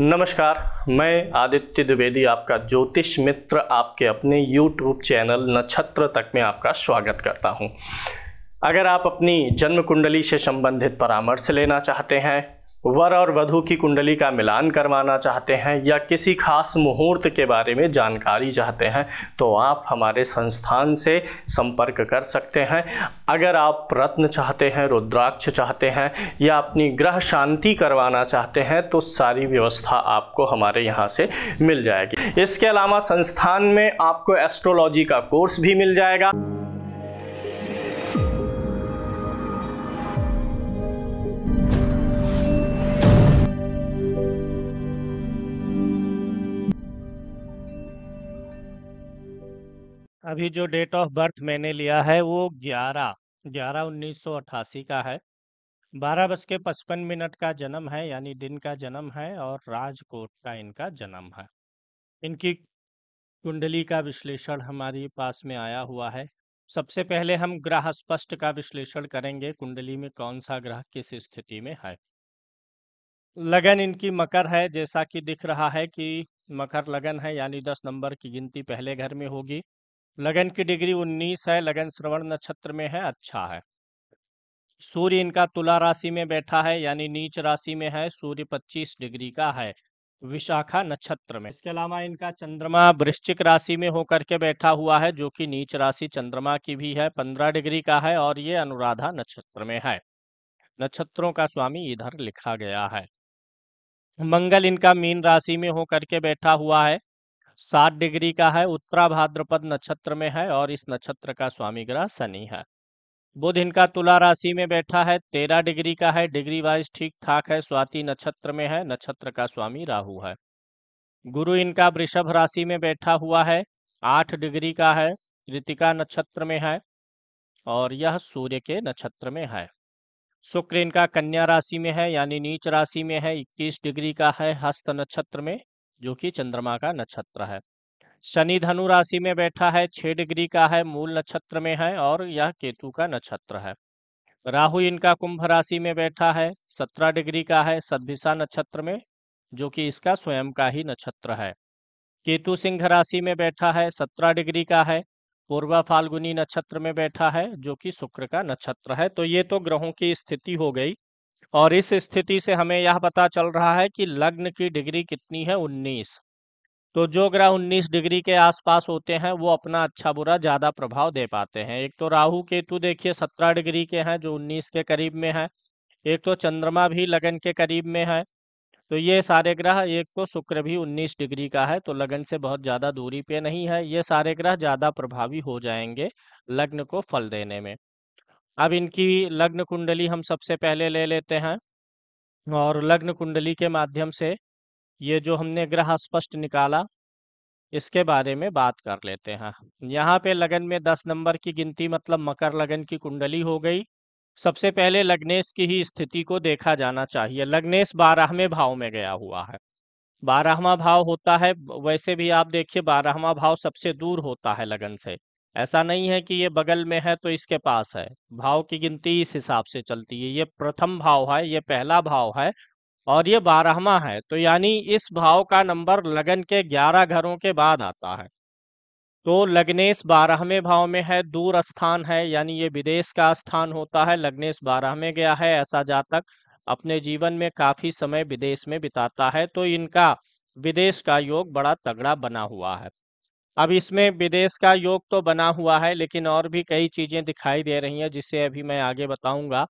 नमस्कार मैं आदित्य द्विवेदी आपका ज्योतिष मित्र आपके अपने YouTube चैनल नक्षत्र तक में आपका स्वागत करता हूं। अगर आप अपनी जन्म कुंडली से संबंधित परामर्श लेना चाहते हैं वर और वधु की कुंडली का मिलान करवाना चाहते हैं या किसी खास मुहूर्त के बारे में जानकारी चाहते हैं तो आप हमारे संस्थान से संपर्क कर सकते हैं अगर आप रत्न चाहते हैं रुद्राक्ष चाहते हैं या अपनी ग्रह शांति करवाना चाहते हैं तो सारी व्यवस्था आपको हमारे यहाँ से मिल जाएगी इसके अलावा संस्थान में आपको एस्ट्रोलॉजी का कोर्स भी मिल जाएगा अभी जो डेट ऑफ बर्थ मैंने लिया है वो ग्यारह ग्यारह उन्नीस सौ अट्ठासी का है बारह बज के पचपन मिनट का जन्म है यानी दिन का जन्म है और राजकोट का इनका जन्म है इनकी कुंडली का विश्लेषण हमारे पास में आया हुआ है सबसे पहले हम ग्रह स्पष्ट का विश्लेषण करेंगे कुंडली में कौन सा ग्रह किस स्थिति में है लगन इनकी मकर है जैसा कि दिख रहा है कि मकर लगन है यानी दस नंबर की गिनती पहले घर में होगी लगन की डिग्री 19 है लगन श्रवण नक्षत्र में है अच्छा है सूर्य इनका तुला राशि में बैठा है यानी नीच राशि में है सूर्य 25 डिग्री का है विशाखा नक्षत्र में इसके अलावा इनका चंद्रमा वृश्चिक राशि में होकर के बैठा हुआ है जो कि नीच राशि चंद्रमा की भी है पंद्रह डिग्री का है और ये अनुराधा नक्षत्र में है नक्षत्रों का स्वामी इधर लिखा गया है मंगल इनका मीन राशि में होकर के बैठा हुआ है सात डिग्री का है उत्तरा भाद्रपद नक्षत्र में है और इस नक्षत्र का स्वामी ग्रह शनि है बुध इनका तुला राशि में बैठा है तेरह डिग्री का है डिग्री वाइज ठीक ठाक है स्वाति नक्षत्र में है नक्षत्र का स्वामी राहु है गुरु इनका वृषभ राशि में बैठा हुआ है आठ डिग्री का है कृतिका नक्षत्र में है और यह सूर्य के नक्षत्र में है शुक्र इनका कन्या राशि में है यानी नीच राशि में है इक्कीस डिग्री का है हस्त नक्षत्र में जो कि चंद्रमा का नक्षत्र है शनि धनु राशि में बैठा है छह डिग्री का है मूल नक्षत्र में है और यह केतु का नक्षत्र है राहु इनका कुंभ राशि में बैठा है सत्रह डिग्री का है सदभिसा नक्षत्र में जो कि इसका स्वयं का ही नक्षत्र है केतु सिंह राशि में बैठा है सत्रह डिग्री का है पूर्वा फाल्गुनी नक्षत्र में बैठा है जो कि शुक्र का नक्षत्र है तो ये तो ग्रहों की स्थिति हो गई और इस स्थिति से हमें यह पता चल रहा है कि लग्न की डिग्री कितनी है उन्नीस तो जो ग्रह उन्नीस डिग्री के आसपास होते हैं वो अपना अच्छा बुरा ज़्यादा प्रभाव दे पाते हैं एक तो राहु केतु देखिए सत्रह डिग्री के हैं जो उन्नीस के करीब में है एक तो चंद्रमा भी लगन के करीब में है तो ये सारे ग्रह एक तो शुक्र भी उन्नीस डिग्री का है तो लगन से बहुत ज़्यादा दूरी पे नहीं है ये सारे ग्रह ज़्यादा प्रभावी हो जाएंगे लग्न को फल देने में अब इनकी लग्न कुंडली हम सबसे पहले ले लेते हैं और लग्न कुंडली के माध्यम से ये जो हमने ग्रह स्पष्ट निकाला इसके बारे में बात कर लेते हैं यहाँ पे लगन में दस नंबर की गिनती मतलब मकर लगन की कुंडली हो गई सबसे पहले लग्नेश की ही स्थिति को देखा जाना चाहिए लग्नेश बारहवें भाव में गया हुआ है बारहवा भाव होता है वैसे भी आप देखिए बारहवा भाव सबसे दूर होता है लगन से ऐसा नहीं है कि ये बगल में है तो इसके पास है भाव की गिनती इस हिसाब से चलती है ये प्रथम भाव है ये पहला भाव है और ये बारहवा है तो यानी इस भाव का नंबर लगन के ग्यारह घरों के बाद आता है तो लग्नेश बारहवें भाव में है दूर स्थान है यानी ये विदेश का स्थान होता है लग्नेश बारहवें गया है ऐसा जातक अपने जीवन में काफी समय विदेश में बिताता है तो इनका विदेश का योग बड़ा तगड़ा बना हुआ है अब इसमें विदेश का योग तो बना हुआ है लेकिन और भी कई चीजें दिखाई दे रही हैं जिसे अभी मैं आगे बताऊंगा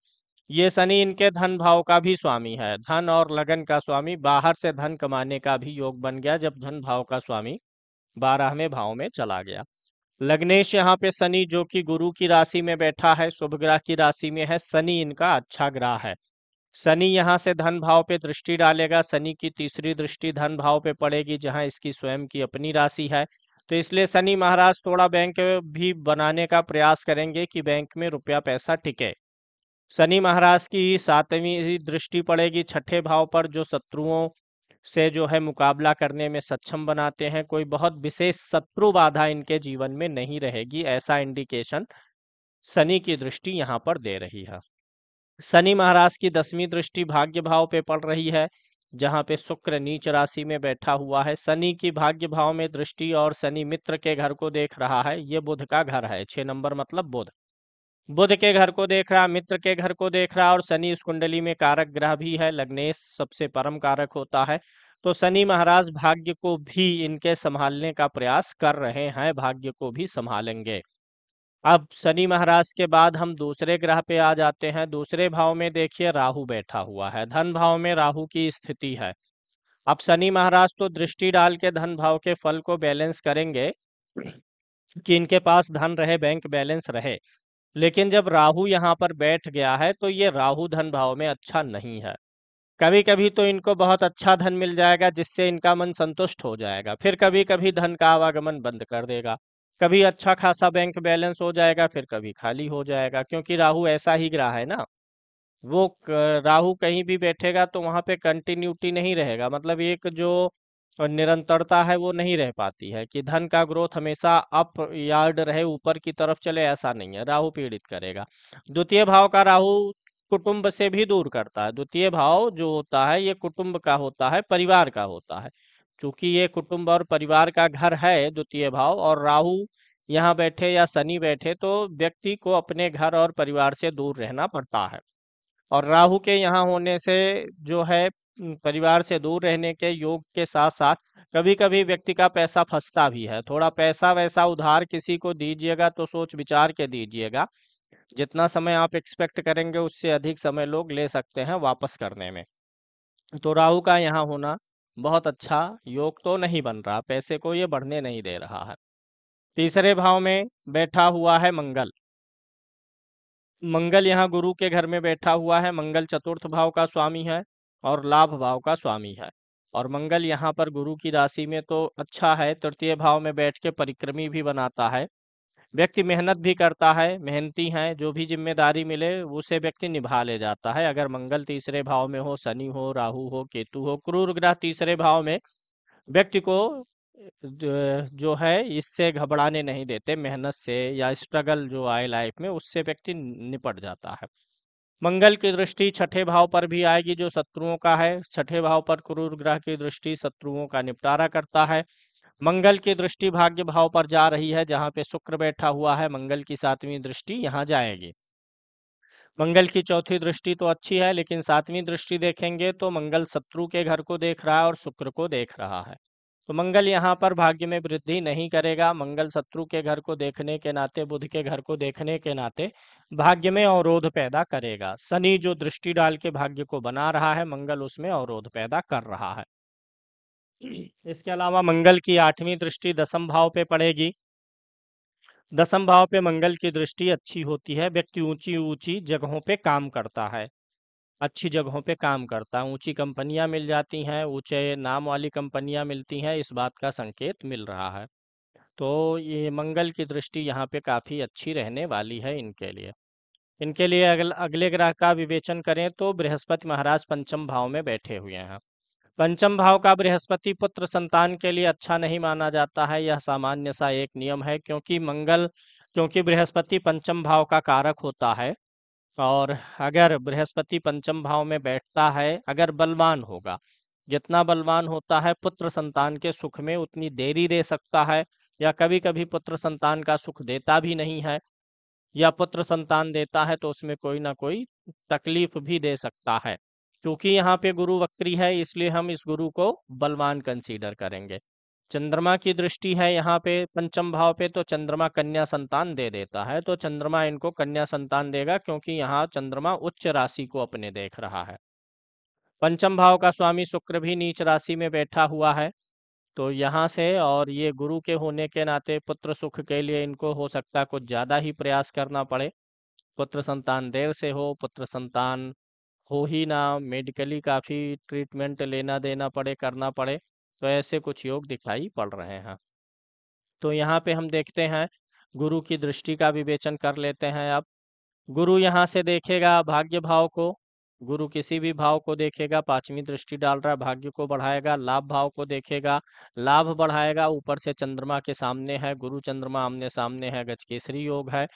ये शनि इनके धन भाव का भी स्वामी है धन और लगन का स्वामी बाहर से धन कमाने का भी योग बन गया जब धन भाव का स्वामी बारहवें भाव में चला गया लग्नेश यहाँ पे शनि जो कि गुरु की राशि में बैठा है शुभ ग्रह की राशि में है शनि इनका अच्छा ग्रह है शनि यहाँ से धन भाव पे दृष्टि डालेगा शनि की तीसरी दृष्टि धन भाव पे पड़ेगी जहाँ इसकी स्वयं की अपनी राशि है तो इसलिए शनि महाराज थोड़ा बैंक भी बनाने का प्रयास करेंगे कि बैंक में रुपया पैसा टिके शनि महाराज की सातवीं दृष्टि पड़ेगी छठे भाव पर जो शत्रुओं से जो है मुकाबला करने में सक्षम बनाते हैं कोई बहुत विशेष शत्रु बाधा इनके जीवन में नहीं रहेगी ऐसा इंडिकेशन शनि की दृष्टि यहाँ पर दे रही है शनि महाराज की दसवीं दृष्टि भाग्य भाव पे पड़ रही है जहां पे शुक्र नीच राशि में बैठा हुआ है शनि की भाग्य भाव में दृष्टि और शनि मित्र के घर को देख रहा है ये बुध का घर है छह नंबर मतलब बुध बुध के घर को देख रहा मित्र के घर को देख रहा और शनि इस कुंडली में कारक ग्रह भी है लग्नेश सबसे परम कारक होता है तो शनि महाराज भाग्य को भी इनके संभालने का प्रयास कर रहे हैं भाग्य को भी संभालेंगे अब शनि महाराज के बाद हम दूसरे ग्रह पे आ जाते हैं दूसरे भाव में देखिए राहु बैठा हुआ है धन भाव में राहु की स्थिति है अब शनि महाराज तो दृष्टि डाल के धन भाव के फल को बैलेंस करेंगे कि इनके पास धन रहे बैंक बैलेंस रहे लेकिन जब राहु यहाँ पर बैठ गया है तो ये राहु धन भाव में अच्छा नहीं है कभी कभी तो इनको बहुत अच्छा धन मिल जाएगा जिससे इनका मन संतुष्ट हो जाएगा फिर कभी कभी धन का आवागमन बंद कर देगा कभी अच्छा खासा बैंक बैलेंस हो जाएगा फिर कभी खाली हो जाएगा क्योंकि राहु ऐसा ही ग्रह है ना वो राहु कहीं भी बैठेगा तो वहां पे कंटिन्यूटी नहीं रहेगा मतलब एक जो निरंतरता है वो नहीं रह पाती है कि धन का ग्रोथ हमेशा अप यार्ड रहे ऊपर की तरफ चले ऐसा नहीं है राहु पीड़ित करेगा द्वितीय भाव का राहु कुटुंब से भी दूर करता है द्वितीय भाव जो होता है ये कुटुंब का होता है परिवार का होता है चूंकि ये कुटुंब और परिवार का घर है द्वितीय भाव और राहु यहाँ बैठे या शनि बैठे तो व्यक्ति को अपने घर और परिवार से दूर रहना पड़ता है और राहु के यहाँ होने से जो है परिवार से दूर रहने के योग के साथ साथ कभी कभी व्यक्ति का पैसा फंसता भी है थोड़ा पैसा वैसा उधार किसी को दीजिएगा तो सोच विचार के दीजिएगा जितना समय आप एक्सपेक्ट करेंगे उससे अधिक समय लोग ले सकते हैं वापस करने में तो राहु का यहाँ होना बहुत अच्छा योग तो नहीं बन रहा पैसे को ये बढ़ने नहीं दे रहा है तीसरे भाव में बैठा हुआ है मंगल मंगल यहाँ गुरु के घर में बैठा हुआ है मंगल चतुर्थ भाव का स्वामी है और लाभ भाव का स्वामी है और मंगल यहाँ पर गुरु की राशि में तो अच्छा है तृतीय भाव में बैठ के परिक्रमी भी बनाता है व्यक्ति मेहनत भी करता है मेहनती हैं जो भी जिम्मेदारी मिले उसे व्यक्ति निभा ले जाता है अगर मंगल तीसरे भाव में हो शनि हो राहु हो केतु हो क्रूर ग्रह तीसरे भाव में व्यक्ति को जो है इससे घबराने नहीं देते मेहनत से या स्ट्रगल जो आए लाइफ में उससे व्यक्ति निपट जाता है मंगल की दृष्टि छठे भाव पर भी आएगी जो शत्रुओं का है छठे भाव पर क्रूर ग्रह की दृष्टि शत्रुओं का निपटारा करता है मंगल की दृष्टि भाग्य भाव पर जा रही है जहां पे शुक्र बैठा हुआ है मंगल की सातवीं दृष्टि यहाँ जाएगी मंगल की चौथी दृष्टि तो अच्छी है लेकिन सातवीं दृष्टि देखेंगे तो मंगल शत्रु के घर को देख रहा है और शुक्र को देख रहा है तो मंगल यहाँ पर भाग्य में वृद्धि नहीं करेगा मंगल शत्रु के घर को देखने के नाते बुध के घर को देखने के नाते भाग्य में अवरोध पैदा करेगा शनि जो दृष्टि डाल के भाग्य को बना रहा है मंगल उसमें अवरोध पैदा कर रहा है इसके अलावा मंगल की आठवीं दृष्टि दसम भाव पे पड़ेगी दसम भाव पे मंगल की दृष्टि अच्छी होती है व्यक्ति ऊंची ऊंची जगहों पे काम करता है अच्छी जगहों पे काम करता है ऊंची कंपनियां मिल जाती हैं ऊंचे नाम वाली कंपनियां मिलती हैं इस बात का संकेत मिल रहा है तो ये मंगल की दृष्टि यहाँ पे काफ़ी अच्छी रहने वाली है इनके लिए इनके लिए अगल, अगले ग्रह का विवेचन करें तो बृहस्पति महाराज पंचम भाव में बैठे हुए हैं पंचम भाव का बृहस्पति पुत्र संतान के लिए अच्छा नहीं माना जाता है यह सामान्य सा एक नियम है क्योंकि मंगल क्योंकि बृहस्पति पंचम भाव का कारक होता है और अगर बृहस्पति पंचम भाव में बैठता है अगर बलवान होगा जितना बलवान होता है पुत्र संतान के सुख में उतनी देरी दे सकता है या कभी कभी पुत्र संतान का सुख देता भी नहीं है या पुत्र संतान देता है तो उसमें कोई ना कोई तकलीफ भी दे सकता है क्योंकि यहाँ पे गुरु वक्री है इसलिए हम इस गुरु को बलवान कंसीडर करेंगे चंद्रमा की दृष्टि है यहाँ पे पंचम भाव पे तो चंद्रमा कन्या संतान दे देता है तो चंद्रमा इनको कन्या संतान देगा क्योंकि यहाँ चंद्रमा उच्च राशि को अपने देख रहा है पंचम भाव का स्वामी शुक्र भी नीच राशि में बैठा हुआ है तो यहाँ से और ये गुरु के होने के नाते पुत्र सुख के लिए इनको हो सकता कुछ ज़्यादा ही प्रयास करना पड़े पुत्र संतान देर से हो पुत्र संतान हो ही ना मेडिकली काफ़ी ट्रीटमेंट लेना देना पड़े करना पड़े तो ऐसे कुछ योग दिखाई पड़ रहे हैं तो यहाँ पे हम देखते हैं गुरु की दृष्टि का विवेचन कर लेते हैं अब गुरु यहाँ से देखेगा भाग्य भाव को गुरु किसी भी भाव को देखेगा पांचवी दृष्टि डाल रहा है भाग्य को बढ़ाएगा लाभ भाव को देखेगा लाभ बढ़ाएगा ऊपर से चंद्रमा के सामने है गुरु चंद्रमा आमने सामने है गज केसरी योग है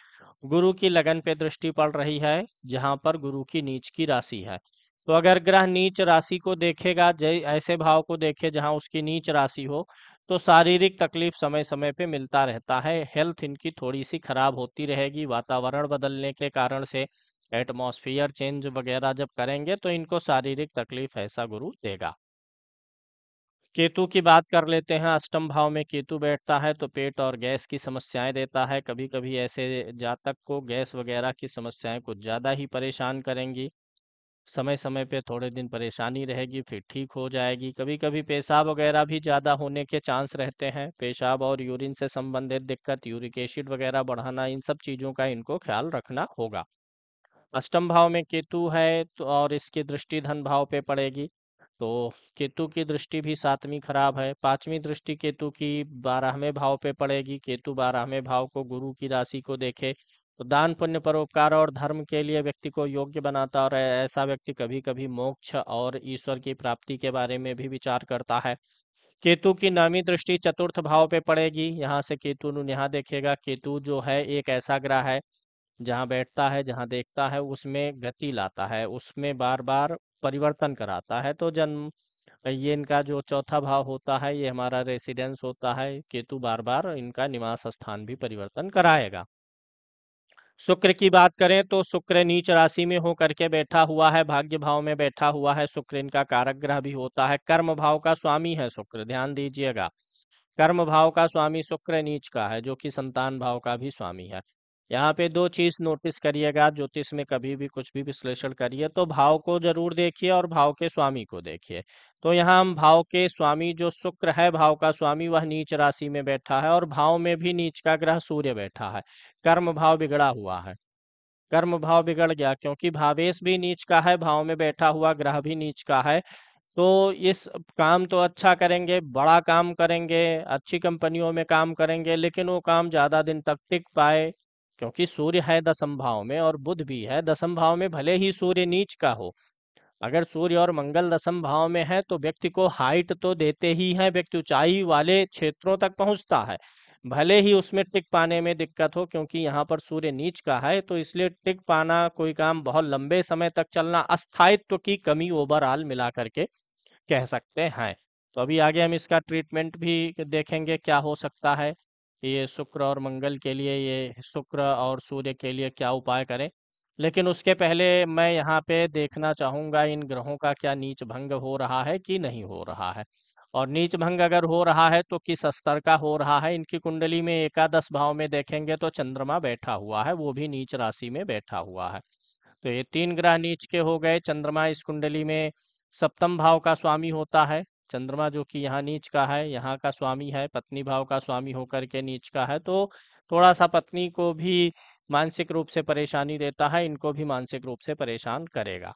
गुरु की लगन पे दृष्टि पड़ रही है जहां पर गुरु की नीच की राशि है तो अगर ग्रह नीच राशि को देखेगा जय ऐसे भाव को देखे जहां उसकी नीच राशि हो तो शारीरिक तकलीफ समय समय पे मिलता रहता है हेल्थ इनकी थोड़ी सी खराब होती रहेगी वातावरण बदलने के कारण से एटमोसफियर चेंज वगैरह जब करेंगे तो इनको शारीरिक तकलीफ ऐसा गुरु देगा केतु की बात कर लेते हैं अष्टम भाव में केतु बैठता है तो पेट और गैस की समस्याएं देता है कभी कभी ऐसे जातक को गैस वगैरह की समस्याएं कुछ ज़्यादा ही परेशान करेंगी समय समय पे थोड़े दिन परेशानी रहेगी फिर ठीक हो जाएगी कभी कभी पेशाब वगैरह भी ज़्यादा होने के चांस रहते हैं पेशाब और यूरिन से संबंधित दिक्कत यूरिक एसिड वगैरह बढ़ाना इन सब चीज़ों का इनको ख्याल रखना होगा अष्टम भाव में केतु है तो और इसकी दृष्टि धन भाव पे पड़ेगी तो केतु की दृष्टि भी सातवीं खराब है पांचवी दृष्टि केतु की बारहवें भाव पे पड़ेगी केतु बारहवें भाव को गुरु की राशि को देखे तो दान पुण्य परोपकार और धर्म के लिए व्यक्ति को योग्य बनाता और ऐसा व्यक्ति कभी कभी मोक्ष और ईश्वर की प्राप्ति के बारे में भी विचार करता है केतु की नवी दृष्टि चतुर्थ भाव पे पड़ेगी यहाँ से केतु नु यहाँ देखेगा केतु जो है एक ऐसा ग्रह है जहाँ बैठता है जहाँ देखता है उसमें गति लाता है उसमें बार बार परिवर्तन कराता है तो जन्म ये इनका जो चौथा भाव होता है ये हमारा रेसिडेंस होता है केतु बार बार इनका निवास स्थान भी परिवर्तन कराएगा शुक्र की बात करें तो शुक्र नीच राशि में होकर के बैठा हुआ है भाग्य भाव में बैठा हुआ है शुक्र इनका कारक ग्रह भी होता है कर्म भाव का स्वामी है शुक्र ध्यान दीजिएगा कर्म भाव का स्वामी शुक्र नीच का है जो कि संतान भाव का भी स्वामी है यहाँ पे दो चीज नोटिस करिएगा ज्योतिष में कभी भी कुछ भी विश्लेषण करिए तो भाव को जरूर देखिए और भाव के स्वामी को देखिए तो यहाँ हम भाव के स्वामी जो शुक्र है भाव का स्वामी वह नीच राशि में बैठा है और भाव में भी नीच का ग्रह सूर्य बैठा है कर्म भाव बिगड़ा हुआ है कर्म भाव बिगड़ गया क्योंकि भावेश भी नीच का है भाव में बैठा हुआ ग्रह भी नीच का है तो इस काम तो अच्छा करेंगे बड़ा काम करेंगे अच्छी कंपनियों में काम करेंगे लेकिन वो काम ज़्यादा दिन तक टिक पाए क्योंकि सूर्य है दसम भाव में और बुध भी है दसम भाव में भले ही सूर्य नीच का हो अगर सूर्य और मंगल दसम भाव में है तो व्यक्ति को हाइट तो देते ही है व्यक्ति ऊंचाई वाले क्षेत्रों तक पहुंचता है भले ही उसमें टिक पाने में दिक्कत हो क्योंकि यहाँ पर सूर्य नीच का है तो इसलिए टिक पाना कोई काम बहुत लंबे समय तक चलना अस्थायित्व की कमी ओवरऑल मिला करके कह सकते हैं तो अभी आगे हम इसका ट्रीटमेंट भी देखेंगे क्या हो सकता है ये शुक्र और मंगल के लिए ये शुक्र और सूर्य के लिए क्या उपाय करें लेकिन उसके पहले मैं यहाँ पे देखना चाहूँगा इन ग्रहों का क्या नीच भंग हो रहा है कि नहीं हो रहा है और नीच भंग अगर हो रहा है तो किस स्तर का हो रहा है इनकी कुंडली में एकादश भाव में देखेंगे तो चंद्रमा बैठा हुआ है वो भी नीच राशि में बैठा हुआ है तो ये तीन ग्रह नीच के हो गए चंद्रमा इस कुंडली में सप्तम भाव का स्वामी होता है चंद्रमा जो कि यहाँ नीच का है यहाँ का स्वामी है पत्नी भाव का स्वामी होकर के नीच का है तो थोड़ा सा पत्नी को भी मानसिक रूप से परेशानी देता है इनको भी मानसिक रूप से परेशान करेगा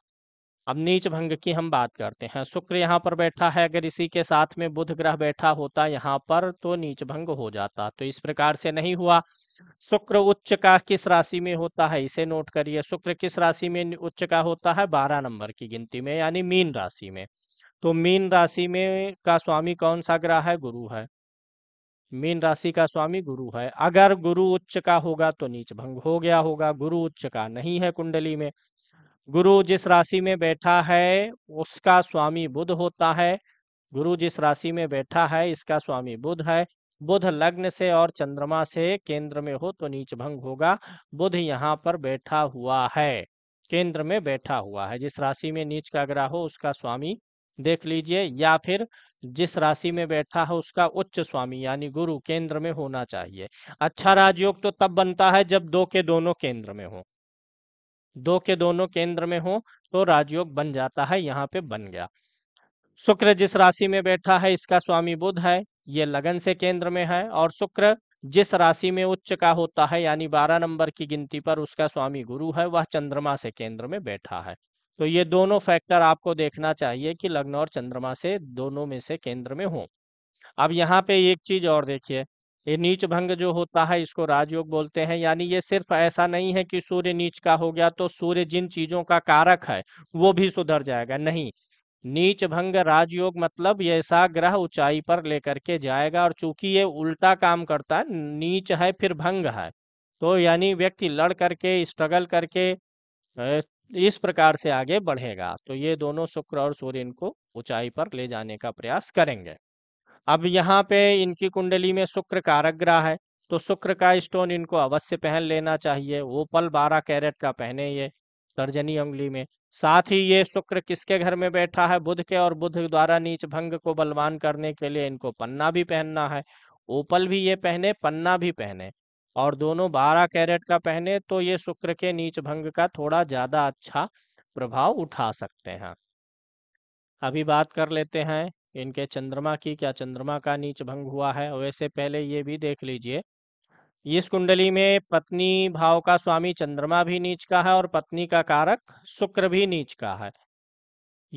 अब नीच भंग की हम बात करते हैं शुक्र यहाँ पर बैठा है अगर इसी के साथ में बुध ग्रह बैठा होता यहाँ पर तो नीच भंग हो जाता तो इस प्रकार से नहीं हुआ शुक्र उच्च का किस राशि में होता है इसे नोट करिए शुक्र किस राशि में उच्च का होता है बारह नंबर की गिनती में यानी मीन राशि में तो मीन राशि में का स्वामी कौन सा ग्रह है गुरु है मीन राशि का स्वामी गुरु है अगर गुरु उच्च का होगा तो नीच भंग हो गया होगा गुरु उच्च का नहीं है कुंडली में गुरु जिस राशि में बैठा है उसका स्वामी बुध होता है गुरु जिस राशि में बैठा है इसका स्वामी बुध है बुध लग्न से और चंद्रमा से केंद्र में हो तो नीच भंग होगा बुध यहाँ पर बैठा हुआ है केंद्र में बैठा हुआ है जिस राशि में नीच का ग्रह हो उसका स्वामी देख लीजिए या फिर जिस राशि में बैठा है उसका उच्च स्वामी यानी गुरु केंद्र में होना चाहिए अच्छा राजयोग तो तब बनता है जब दो के दोनों केंद्र में हो दो के दोनों केंद्र में हो तो राजयोग बन जाता है यहाँ पे बन गया शुक्र जिस राशि में बैठा है इसका स्वामी बुध है ये लगन से केंद्र में है और शुक्र जिस राशि में उच्च का होता है यानी बारह नंबर की गिनती पर उसका स्वामी गुरु है वह चंद्रमा से केंद्र में बैठा है तो ये दोनों फैक्टर आपको देखना चाहिए कि लग्न और चंद्रमा से दोनों में से केंद्र में हो अब यहाँ पे एक चीज और देखिए ये नीच भंग जो होता है इसको राजयोग बोलते हैं यानी ये सिर्फ ऐसा नहीं है कि सूर्य नीच का हो गया तो सूर्य जिन चीजों का कारक है वो भी सुधर जाएगा नहीं नीच भंग राजयोग मतलब ये ऐसा ग्रह ऊंचाई पर लेकर के जाएगा और चूंकि ये उल्टा काम करता है नीच है फिर भंग है तो यानी व्यक्ति लड़ करके स्ट्रगल करके इस प्रकार से आगे बढ़ेगा तो ये दोनों शुक्र और सूर्य इनको ऊंचाई पर ले जाने का प्रयास करेंगे अब यहाँ पे इनकी कुंडली में शुक्र कारक ग्रह है तो शुक्र का स्टोन इनको अवश्य पहन लेना चाहिए वो पल बारह कैरेट का पहने ये तर्जनी उंगली में साथ ही ये शुक्र किसके घर में बैठा है बुध के और बुध द्वारा नीच भंग को बलवान करने के लिए इनको पन्ना भी पहनना है ओपल भी ये पहने पन्ना भी पहने और दोनों बारह कैरेट का पहने तो ये शुक्र के नीच भंग का थोड़ा ज़्यादा अच्छा प्रभाव उठा सकते हैं अभी बात कर लेते हैं इनके चंद्रमा की क्या चंद्रमा का नीच भंग हुआ है वैसे पहले ये भी देख लीजिए इस कुंडली में पत्नी भाव का स्वामी चंद्रमा भी नीच का है और पत्नी का कारक शुक्र भी नीच का है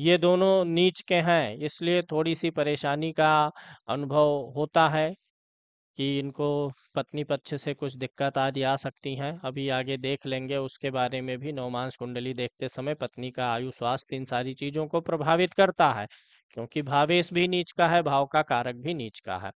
ये दोनों नीच के हैं इसलिए थोड़ी सी परेशानी का अनुभव होता है कि इनको पत्नी पक्ष से कुछ दिक्कत आदि आ सकती हैं अभी आगे देख लेंगे उसके बारे में भी नवमांश कुंडली देखते समय पत्नी का आयु स्वास्थ्य इन सारी चीजों को प्रभावित करता है क्योंकि भावेश भी नीच का है भाव का कारक भी नीच का है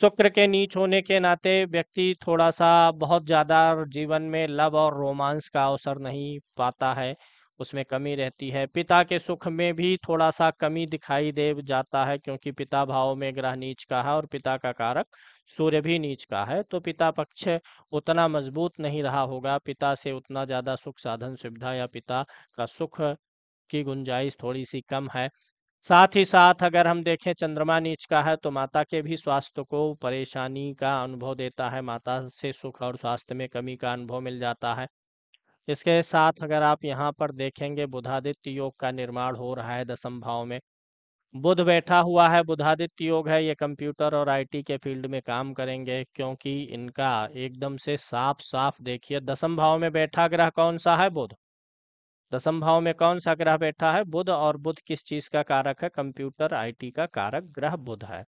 शुक्र के नीच होने के नाते व्यक्ति थोड़ा सा बहुत ज्यादा जीवन में लव और रोमांस का अवसर नहीं पाता है उसमें कमी रहती है पिता के सुख में भी थोड़ा सा कमी दिखाई दे जाता है क्योंकि पिता भाव में ग्रह नीच का है और पिता का कारक सूर्य भी नीच का है तो पिता पक्ष उतना मजबूत नहीं रहा होगा पिता से उतना ज़्यादा सुख साधन सुविधा या पिता का सुख की गुंजाइश थोड़ी सी कम है साथ ही साथ अगर हम देखें चंद्रमा नीच का है तो माता के भी स्वास्थ्य को परेशानी का अनुभव देता है माता से सुख और स्वास्थ्य में कमी का अनुभव मिल जाता है इसके साथ अगर आप यहाँ पर देखेंगे बुधादित्य योग का निर्माण हो रहा है दसम भाव में बुध बैठा हुआ है बुधादित्य योग है ये कंप्यूटर और आईटी के फील्ड में काम करेंगे क्योंकि इनका एकदम से साफ साफ देखिए दसम भाव में बैठा ग्रह कौन सा है बुध दसम भाव में कौन सा ग्रह बैठा है बुध और बुध किस चीज का कारक है कंप्यूटर आईटी का कारक ग्रह बुध है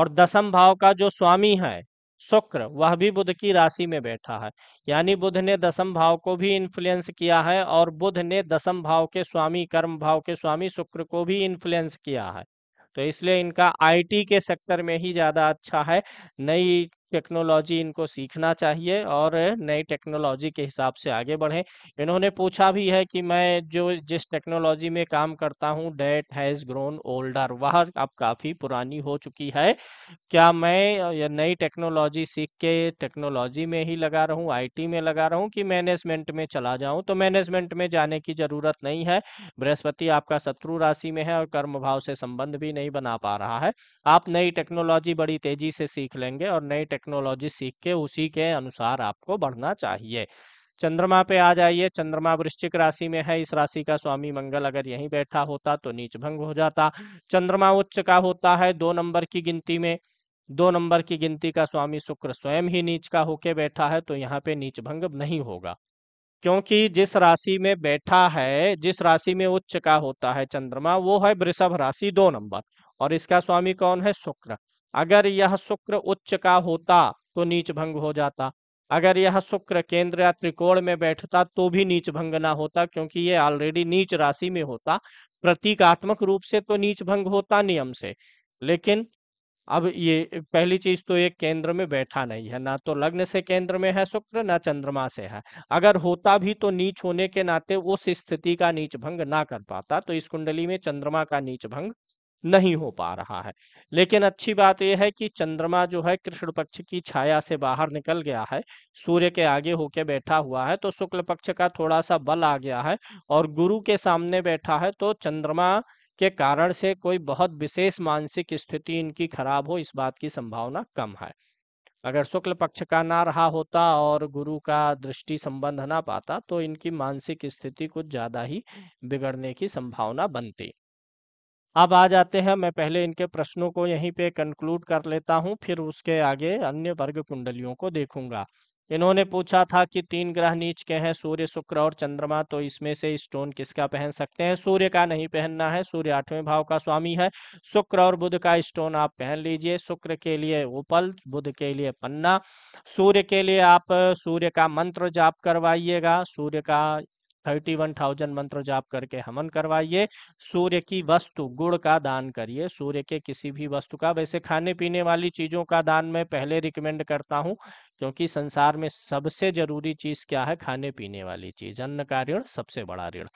और दसम भाव का जो स्वामी है शुक्र वह भी बुध की राशि में बैठा है यानी बुध ने दसम भाव को भी इन्फ्लुएंस किया है और बुध ने दसम भाव के स्वामी कर्म भाव के स्वामी शुक्र को भी इन्फ्लुएंस किया है तो इसलिए इनका आईटी के सेक्टर में ही ज्यादा अच्छा है नई टेक्नोलॉजी इनको सीखना चाहिए और नई टेक्नोलॉजी के हिसाब से आगे बढ़े इन्होंने पूछा भी है कि मैं जो जिस टेक्नोलॉजी में काम करता हूँ डेट हैज़ ग्रोन ओल्डर वह अब काफ़ी पुरानी हो चुकी है क्या मैं नई टेक्नोलॉजी सीख के टेक्नोलॉजी में ही लगा रहूँ आईटी में लगा रहूँ कि मैनेजमेंट में चला जाऊँ तो मैनेजमेंट में जाने की ज़रूरत नहीं है बृहस्पति आपका शत्रु राशि में है और कर्म भाव से संबंध भी नहीं बना पा रहा है आप नई टेक्नोलॉजी बड़ी तेजी से सीख लेंगे और नई टेक्नोलॉजी सीख के उसी के अनुसार आपको बढ़ना चाहिए चंद्रमा पे आ जाइए चंद्रमा वृश्चिक राशि में है इस राशि का स्वामी मंगल अगर यहीं बैठा होता तो नीच भंग हो जाता चंद्रमा उच्च का होता है दो नंबर की गिनती में दो नंबर की गिनती का स्वामी शुक्र स्वयं ही नीच का होके बैठा है तो यहाँ पे नीच भंग नहीं होगा क्योंकि जिस राशि में बैठा है जिस राशि में उच्च का होता है चंद्रमा वो है वृषभ राशि दो नंबर और इसका स्वामी कौन है शुक्र अगर यह शुक्र उच्च का होता तो नीच भंग हो जाता अगर यह शुक्र केंद्र या त्रिकोण में बैठता तो भी नीच भंग ना होता क्योंकि ये ऑलरेडी नीच राशि में होता प्रतीकात्मक रूप से तो नीच भंग होता नियम से लेकिन अब ये पहली चीज तो ये केंद्र में बैठा नहीं है ना तो लग्न से केंद्र में है शुक्र ना चंद्रमा से है अगर होता भी तो नीच होने के नाते उस स्थिति का नीच भंग ना कर पाता तो इस कुंडली में चंद्रमा का नीच भंग नहीं हो पा रहा है लेकिन अच्छी बात यह है कि चंद्रमा जो है कृष्ण पक्ष की छाया से बाहर निकल गया है सूर्य के आगे होके बैठा हुआ है तो शुक्ल पक्ष का थोड़ा सा बल आ गया है और गुरु के सामने बैठा है तो चंद्रमा के कारण से कोई बहुत विशेष मानसिक स्थिति इनकी खराब हो इस बात की संभावना कम है अगर शुक्ल पक्ष का ना रहा होता और गुरु का दृष्टि संबंध ना पाता तो इनकी मानसिक स्थिति कुछ ज्यादा ही बिगड़ने की संभावना बनती अब आ जाते हैं मैं पहले इनके प्रश्नों को यहीं पे कंक्लूड कर लेता हूँ फिर उसके आगे अन्य वर्ग कुंडलियों को देखूंगा इन्होंने पूछा था कि तीन ग्रह नीच के हैं सूर्य शुक्र और चंद्रमा तो इसमें से स्टोन किसका पहन सकते हैं सूर्य का नहीं पहनना है सूर्य आठवें भाव का स्वामी है शुक्र और बुध का स्टोन आप पहन लीजिए शुक्र के लिए उपल बुध के लिए पन्ना सूर्य के लिए आप सूर्य का मंत्र जाप करवाइएगा सूर्य का थर्टी वन थाउजेंड मंत्र जाप करके हमन करवाइए सूर्य की वस्तु गुड़ का दान करिए सूर्य के किसी भी वस्तु का वैसे खाने पीने वाली चीजों का दान मैं पहले रिकमेंड करता हूँ क्योंकि संसार में सबसे जरूरी चीज क्या है खाने पीने वाली चीज अन्न का ऋण सबसे बड़ा ऋण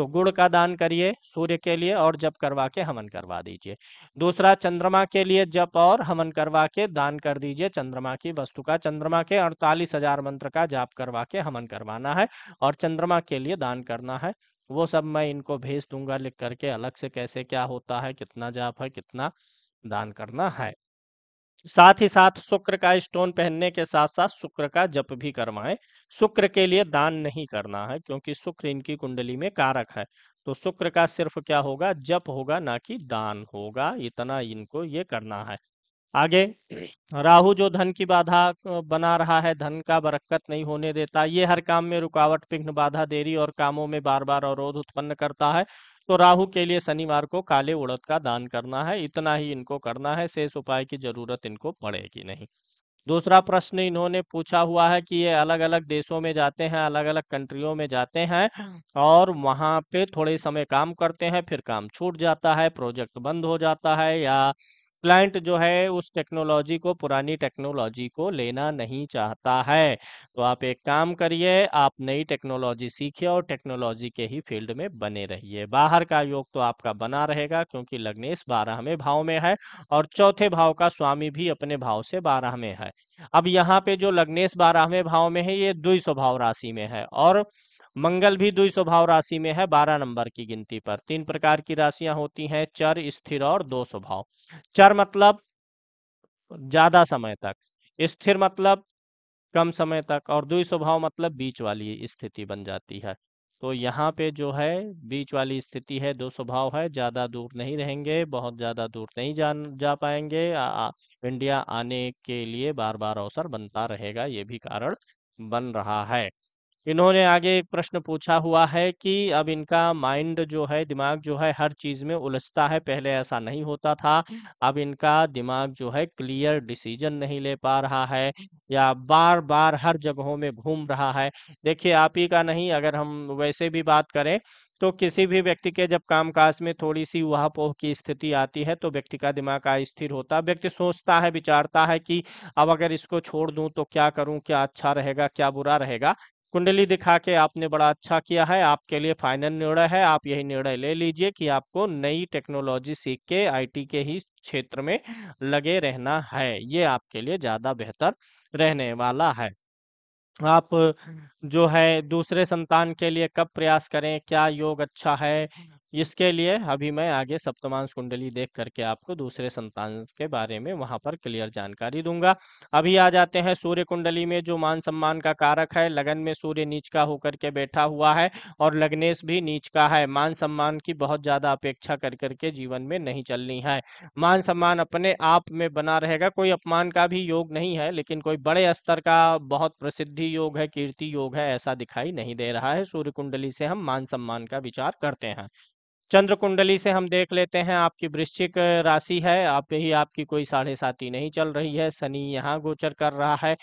तो गुड़ का दान करिए सूर्य के लिए और जप करवा के हवन करवा दीजिए दूसरा चंद्रमा के लिए जप और हवन करवा के दान कर दीजिए चंद्रमा की वस्तु का चंद्रमा के अड़तालीस हजार मंत्र का जाप करवा के हवन करवाना है और चंद्रमा के लिए दान करना है वो सब मैं इनको भेज दूंगा लिख करके अलग से कैसे क्या होता है कितना जाप है कितना दान करना है साथ ही साथ शुक्र का स्टोन पहनने के साथ साथ शुक्र का जप भी करवाएं शुक्र के लिए दान नहीं करना है क्योंकि शुक्र इनकी कुंडली में कारक है तो शुक्र का सिर्फ क्या होगा जप होगा ना कि दान होगा इतना इनको ये करना है आगे राहु जो धन की बाधा बना रहा है धन का बरकत नहीं होने देता ये हर काम में रुकावट विघ्न बाधा देरी और कामों में बार बार अवरोध उत्पन्न करता है तो राहु के लिए शनिवार को काले उड़द का दान करना है इतना ही इनको करना है शेष उपाय की जरूरत इनको पड़ेगी नहीं दूसरा प्रश्न इन्होंने पूछा हुआ है कि ये अलग अलग देशों में जाते हैं अलग अलग कंट्रियों में जाते हैं और वहाँ पे थोड़े समय काम करते हैं फिर काम छूट जाता है प्रोजेक्ट बंद हो जाता है या क्लाइंट जो है उस टेक्नोलॉजी को पुरानी टेक्नोलॉजी को लेना नहीं चाहता है तो आप एक काम करिए आप नई टेक्नोलॉजी सीखिए और टेक्नोलॉजी के ही फील्ड में बने रहिए बाहर का योग तो आपका बना रहेगा क्योंकि लग्नेश बारहवें भाव में है और चौथे भाव का स्वामी भी अपने भाव से बारहवें है अब यहाँ पे जो लग्नेश बारहवें भाव में है ये द्वि स्वभाव राशि में है और मंगल भी दुई स्वभाव राशि में है बारह नंबर की गिनती पर तीन प्रकार की राशियां होती हैं चर स्थिर और दो स्वभाव चर मतलब ज्यादा समय तक स्थिर मतलब कम समय तक और दुई स्वभाव मतलब बीच वाली स्थिति बन जाती है तो यहाँ पे जो है बीच वाली स्थिति है दो स्वभाव है ज़्यादा दूर नहीं रहेंगे बहुत ज़्यादा दूर नहीं जान जा पाएंगे आ, आ, इंडिया आने के लिए बार बार अवसर बनता रहेगा ये भी कारण बन रहा है इन्होंने आगे प्रश्न पूछा हुआ है कि अब इनका माइंड जो है दिमाग जो है हर चीज में उलझता है पहले ऐसा नहीं होता था अब इनका दिमाग जो है क्लियर डिसीजन नहीं ले पा रहा है या बार बार हर जगहों में घूम रहा है देखिए आप ही का नहीं अगर हम वैसे भी बात करें तो किसी भी व्यक्ति के जब कामकाज में थोड़ी सी वहा पोह की स्थिति आती है तो व्यक्ति का दिमाग अस्थिर होता है व्यक्ति सोचता है विचारता है कि अब अगर इसको छोड़ दूं तो क्या करूं क्या अच्छा रहेगा क्या बुरा रहेगा कुंडली दिखा के आपने बड़ा अच्छा किया है आपके लिए फाइनल निर्णय है आप यही निर्णय ले लीजिए कि आपको नई टेक्नोलॉजी सीख के आईटी के ही क्षेत्र में लगे रहना है ये आपके लिए ज्यादा बेहतर रहने वाला है आप जो है दूसरे संतान के लिए कब प्रयास करें क्या योग अच्छा है इसके लिए अभी मैं आगे सप्तमांश कुंडली देख करके आपको दूसरे संतान के बारे में वहां पर क्लियर जानकारी दूंगा अभी आ जाते हैं सूर्य कुंडली में जो मान सम्मान का कारक है लगन में सूर्य नीच का होकर के बैठा हुआ है और लग्नेश भी नीच का है मान सम्मान की बहुत ज्यादा अपेक्षा कर करके जीवन में नहीं चलनी है मान सम्मान अपने आप में बना रहेगा कोई अपमान का भी योग नहीं है लेकिन कोई बड़े स्तर का बहुत प्रसिद्धि योग है कीर्ति योग है ऐसा दिखाई नहीं दे रहा है सूर्य कुंडली से हम मान सम्मान का विचार करते हैं चंद्र कुंडली से हम देख लेते हैं आपकी वृश्चिक राशि है आप ही आपकी कोई साढ़े साथी नहीं चल रही है शनि यहाँ गोचर कर रहा है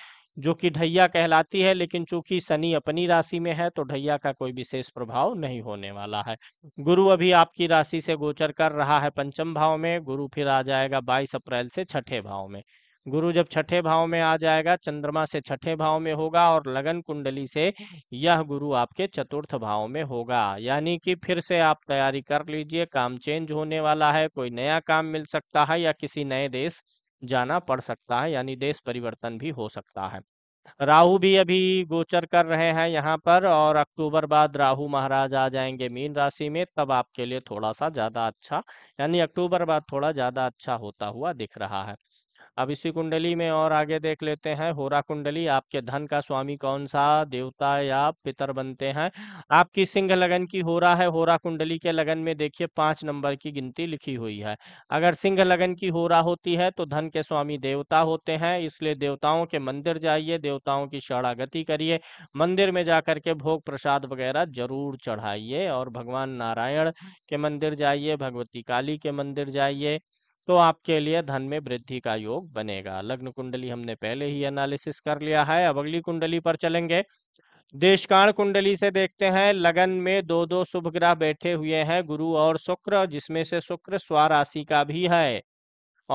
जो कि ढैया कहलाती है लेकिन चूंकि शनि अपनी राशि में है तो ढैया का कोई विशेष प्रभाव नहीं होने वाला है गुरु अभी आपकी राशि से गोचर कर रहा है पंचम भाव में गुरु फिर आ जाएगा बाईस अप्रैल से छठे भाव में गुरु जब छठे भाव में आ जाएगा चंद्रमा से छठे भाव में होगा और लगन कुंडली से यह गुरु आपके चतुर्थ भाव में होगा यानी कि फिर से आप तैयारी कर लीजिए काम चेंज होने वाला है कोई नया काम मिल सकता है या किसी नए देश जाना पड़ सकता है यानी देश परिवर्तन भी हो सकता है राहु भी अभी गोचर कर रहे हैं यहाँ पर और अक्टूबर बाद राहु महाराज आ जाएंगे मीन राशि में तब आपके लिए थोड़ा सा ज़्यादा अच्छा यानी अक्टूबर बाद थोड़ा ज़्यादा अच्छा होता हुआ दिख रहा है अब इसी कुंडली में और आगे देख लेते हैं होरा कुंडली आपके धन का स्वामी कौन सा देवता या पितर बनते हैं आपकी सिंह लगन की होरा है होरा कुंडली के लगन में देखिए पांच नंबर की गिनती लिखी हुई है अगर सिंह लगन की होरा होती है तो धन के स्वामी देवता होते हैं इसलिए देवताओं के मंदिर जाइए देवताओं की शरणागति करिए मंदिर में जाकर के भोग प्रसाद वगैरह जरूर चढ़ाइए और भगवान नारायण के मंदिर जाइए भगवती काली के मंदिर जाइए तो आपके लिए धन में वृद्धि का योग बनेगा लग्न कुंडली हमने पहले ही एनालिसिस कर लिया है अब अगली कुंडली पर चलेंगे देशकाण कुंडली से देखते हैं लगन में दो दो शुभ ग्रह बैठे हुए हैं गुरु और शुक्र जिसमें से शुक्र स्वराशि का भी है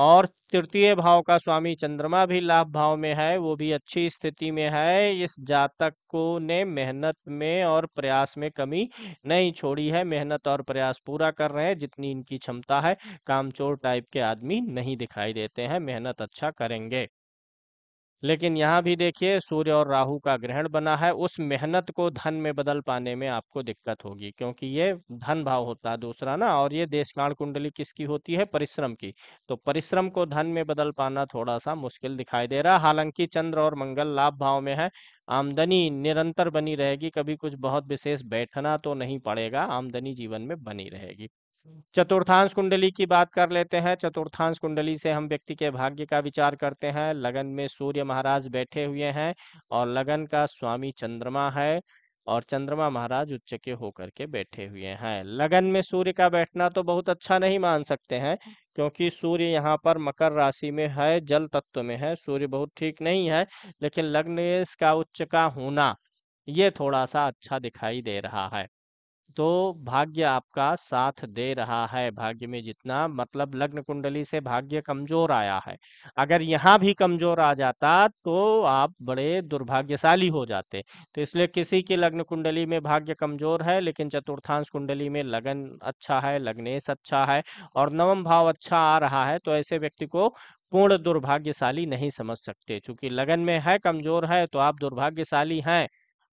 और तृतीय भाव का स्वामी चंद्रमा भी लाभ भाव में है वो भी अच्छी स्थिति में है इस जातक को ने मेहनत में और प्रयास में कमी नहीं छोड़ी है मेहनत और प्रयास पूरा कर रहे हैं जितनी इनकी क्षमता है कामचोर टाइप के आदमी नहीं दिखाई देते हैं मेहनत अच्छा करेंगे लेकिन यहाँ भी देखिए सूर्य और राहु का ग्रहण बना है उस मेहनत को धन में बदल पाने में आपको दिक्कत होगी क्योंकि ये धन भाव होता है दूसरा ना और ये देशकाण कुंडली किसकी होती है परिश्रम की तो परिश्रम को धन में बदल पाना थोड़ा सा मुश्किल दिखाई दे रहा हालांकि चंद्र और मंगल लाभ भाव में है आमदनी निरंतर बनी रहेगी कभी कुछ बहुत विशेष बैठना तो नहीं पड़ेगा आमदनी जीवन में बनी रहेगी चतुर्थांश कुंडली की बात कर लेते हैं चतुर्थांश कुंडली से हम व्यक्ति के भाग्य का विचार करते हैं लगन में सूर्य महाराज बैठे हुए हैं और लगन का स्वामी चंद्रमा है और चंद्रमा महाराज उच्च के होकर के बैठे हुए हैं लगन में सूर्य का बैठना तो बहुत अच्छा नहीं मान सकते हैं क्योंकि सूर्य यहाँ पर मकर राशि में है जल तत्व में है सूर्य बहुत ठीक नहीं है लेकिन लग्न का उच्च का होना ये थोड़ा सा अच्छा दिखाई दे रहा है तो भाग्य आपका साथ दे रहा है भाग्य में जितना मतलब लग्न कुंडली से भाग्य कमजोर आया है अगर यहाँ भी कमजोर आ जाता तो आप बड़े दुर्भाग्यशाली हो जाते तो इसलिए किसी के लग्न कुंडली में भाग्य कमजोर है लेकिन चतुर्थांश कुंडली में लगन अच्छा है लग्नेश अच्छा है और नवम भाव अच्छा आ रहा है तो ऐसे व्यक्ति को पूर्ण दुर्भाग्यशाली नहीं समझ सकते चूंकि लगन में है कमजोर है तो आप दुर्भाग्यशाली हैं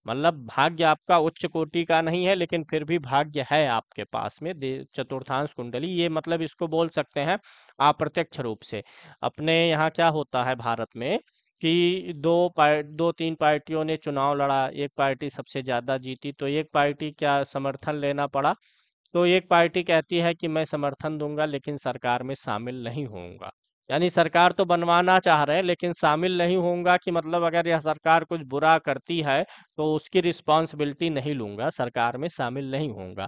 मतलब भाग्य आपका उच्च कोटि का नहीं है लेकिन फिर भी भाग्य है आपके पास में चतुर्थांश कुंडली ये मतलब इसको बोल सकते हैं अप्रत्यक्ष रूप से अपने यहाँ क्या होता है भारत में कि दो पार दो तीन पार्टियों ने चुनाव लड़ा एक पार्टी सबसे ज़्यादा जीती तो एक पार्टी क्या समर्थन लेना पड़ा तो एक पार्टी कहती है कि मैं समर्थन दूंगा लेकिन सरकार में शामिल नहीं होऊंगा यानी सरकार तो बनवाना चाह रहे हैं लेकिन शामिल नहीं होऊंगा कि मतलब अगर यह सरकार कुछ बुरा करती है तो उसकी रिस्पॉन्सिबिलिटी नहीं लूंगा सरकार में शामिल नहीं होऊंगा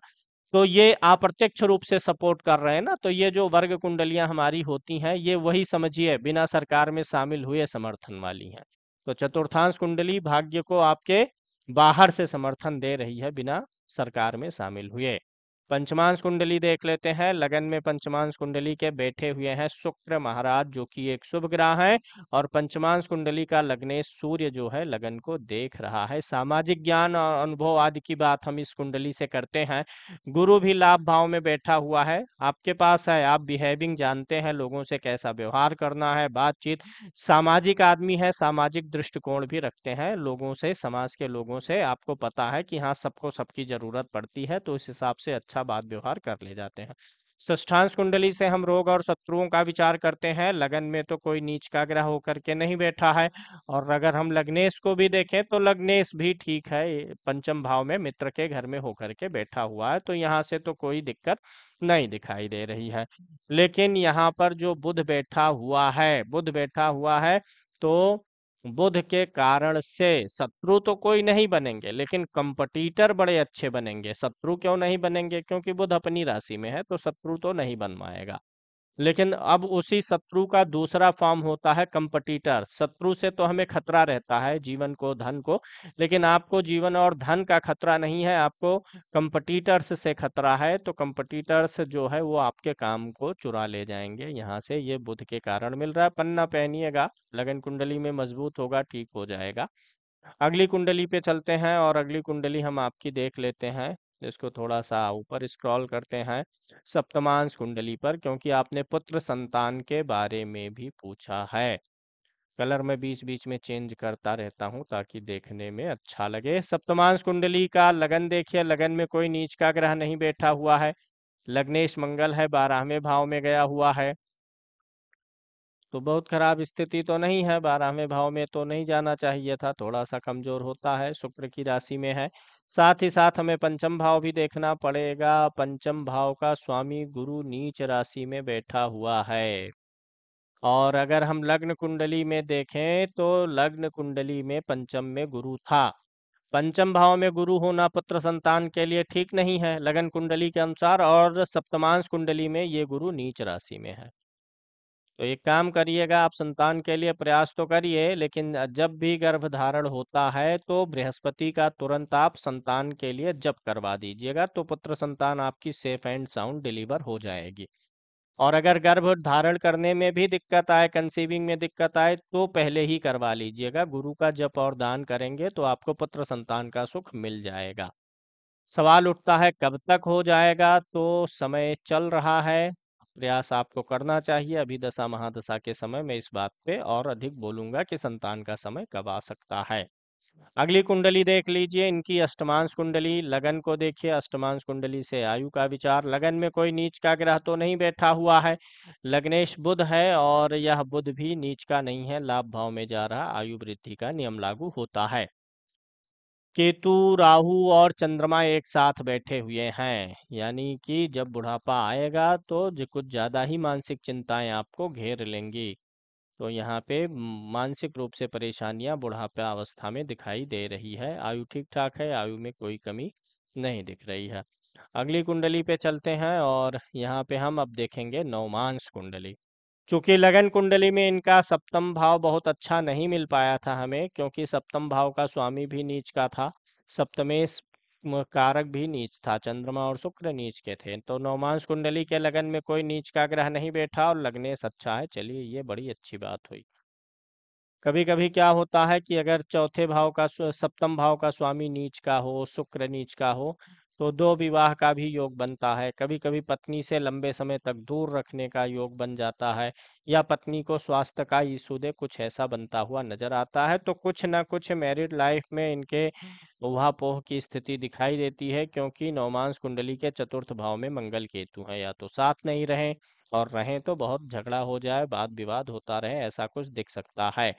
तो ये अप्रत्यक्ष रूप से सपोर्ट कर रहे हैं ना तो ये जो वर्ग कुंडलियां हमारी होती हैं ये वही समझिए बिना सरकार में शामिल हुए समर्थन वाली हैं तो चतुर्थांश कुंडली भाग्य को आपके बाहर से समर्थन दे रही है बिना सरकार में शामिल हुए पंचमांश कुंडली देख लेते हैं लगन में पंचमांश कुंडली के बैठे हुए हैं शुक्र महाराज जो कि एक शुभ ग्रह है और पंचमांश कुंडली का लगने सूर्य जो है लगन को देख रहा है सामाजिक ज्ञान और अनुभव आदि की बात हम इस कुंडली से करते हैं गुरु भी लाभ भाव में बैठा हुआ है आपके पास है आप बिहेविंग जानते हैं लोगों से कैसा व्यवहार करना है बातचीत सामाजिक आदमी है सामाजिक दृष्टिकोण भी रखते हैं लोगों से समाज के लोगों से आपको पता है कि हाँ सबको सबकी जरूरत पड़ती है तो इस हिसाब से अच्छा का बात व्यवहार कर ले जाते हैं ष्ठांश कुंडली से हम रोग और शत्रुओं का विचार करते हैं लगन में तो कोई नीच का ग्रह होकर के नहीं बैठा है और अगर हम लग्नेश को भी देखें तो लग्नेश भी ठीक है पंचम भाव में मित्र के घर में होकर के बैठा हुआ है तो यहाँ से तो कोई दिक्कत नहीं दिखाई दे रही है लेकिन यहाँ पर जो बुध बैठा हुआ है बुध बैठा हुआ है तो बुध के कारण से शत्रु तो कोई नहीं बनेंगे लेकिन कंपटीटर बड़े अच्छे बनेंगे शत्रु क्यों नहीं बनेंगे क्योंकि बुध अपनी राशि में है तो शत्रु तो नहीं बन पाएगा लेकिन अब उसी शत्रु का दूसरा फॉर्म होता है कंपटीटर शत्रु से तो हमें खतरा रहता है जीवन को धन को लेकिन आपको जीवन और धन का खतरा नहीं है आपको कंपटीटर्स से खतरा है तो कंपटीटर्स जो है वो आपके काम को चुरा ले जाएंगे यहाँ से ये बुध के कारण मिल रहा है पन्ना पहनिएगा लगन कुंडली में मजबूत होगा ठीक हो जाएगा अगली कुंडली पे चलते हैं और अगली कुंडली हम आपकी देख लेते हैं इसको थोड़ा सा ऊपर स्क्रॉल करते हैं सप्तमांश कुंडली पर क्योंकि आपने पुत्र संतान के बारे में भी पूछा है कलर में बीच बीच में चेंज करता रहता हूं ताकि देखने में अच्छा लगे सप्तमांश कुंडली का लगन देखिए लगन में कोई नीच का ग्रह नहीं बैठा हुआ है लग्नेश मंगल है बारहवें भाव में गया हुआ है तो बहुत खराब स्थिति तो नहीं है बारहवें भाव में तो नहीं जाना चाहिए था थोड़ा सा कमजोर होता है शुक्र की राशि में है साथ ही साथ हमें पंचम भाव भी देखना पड़ेगा पंचम भाव का स्वामी गुरु नीच राशि में बैठा हुआ है और अगर हम लग्न कुंडली में देखें तो लग्न कुंडली में पंचम में गुरु था पंचम भाव में गुरु होना पुत्र संतान के लिए ठीक नहीं है लग्न कुंडली के अनुसार और सप्तमांश कुंडली में ये गुरु नीच राशि में है तो एक काम करिएगा आप संतान के लिए प्रयास तो करिए लेकिन जब भी गर्भधारण होता है तो बृहस्पति का तुरंत आप संतान के लिए जप करवा दीजिएगा तो पुत्र संतान आपकी सेफ एंड साउंड डिलीवर हो जाएगी और अगर गर्भ धारण करने में भी दिक्कत आए कंसीविंग में दिक्कत आए तो पहले ही करवा लीजिएगा गुरु का जप और दान करेंगे तो आपको पुत्र संतान का सुख मिल जाएगा सवाल उठता है कब तक हो जाएगा तो समय चल रहा है प्रयास आपको करना चाहिए अभी दशा महादशा के समय में इस बात पे और अधिक बोलूंगा कि संतान का समय कब आ सकता है अगली कुंडली देख लीजिए इनकी अष्टमांश कुंडली लगन को देखिए अष्टमांश कुंडली से आयु का विचार लगन में कोई नीच का ग्रह तो नहीं बैठा हुआ है लग्नेश बुध है और यह बुध भी नीच का नहीं है लाभ भाव में जा रहा आयु वृद्धि का नियम लागू होता है केतु राहु और चंद्रमा एक साथ बैठे हुए हैं यानी कि जब बुढ़ापा आएगा तो कुछ ज़्यादा ही मानसिक चिंताएं आपको घेर लेंगी तो यहाँ पे मानसिक रूप से परेशानियां बुढ़ापा अवस्था में दिखाई दे रही है आयु ठीक ठाक है आयु में कोई कमी नहीं दिख रही है अगली कुंडली पे चलते हैं और यहाँ पे हम अब देखेंगे नवमांस कुंडली चूंकि लगन कुंडली में इनका सप्तम भाव बहुत अच्छा नहीं मिल पाया था हमें क्योंकि सप्तम भाव का स्वामी भी नीच का था सप्तमेश कारक भी नीच था चंद्रमा और शुक्र नीच के थे तो नवमांश कुंडली के लगन में कोई नीच का ग्रह नहीं बैठा और लगने अच्छा है चलिए ये बड़ी अच्छी बात हुई कभी कभी क्या होता है कि अगर चौथे भाव का सप्तम भाव का स्वामी नीच का हो शुक्र नीच का हो तो दो विवाह का भी योग बनता है कभी कभी पत्नी से लंबे समय तक दूर रखने का योग बन जाता है या पत्नी को स्वास्थ्य का दे कुछ ऐसा बनता हुआ नजर आता है तो कुछ ना कुछ मैरिड लाइफ में इनके उहापोह की स्थिति दिखाई देती है क्योंकि नवमांस कुंडली के चतुर्थ भाव में मंगल केतु है या तो साथ नहीं रहें और रहें तो बहुत झगड़ा हो जाए वाद विवाद होता रहे ऐसा कुछ दिख सकता है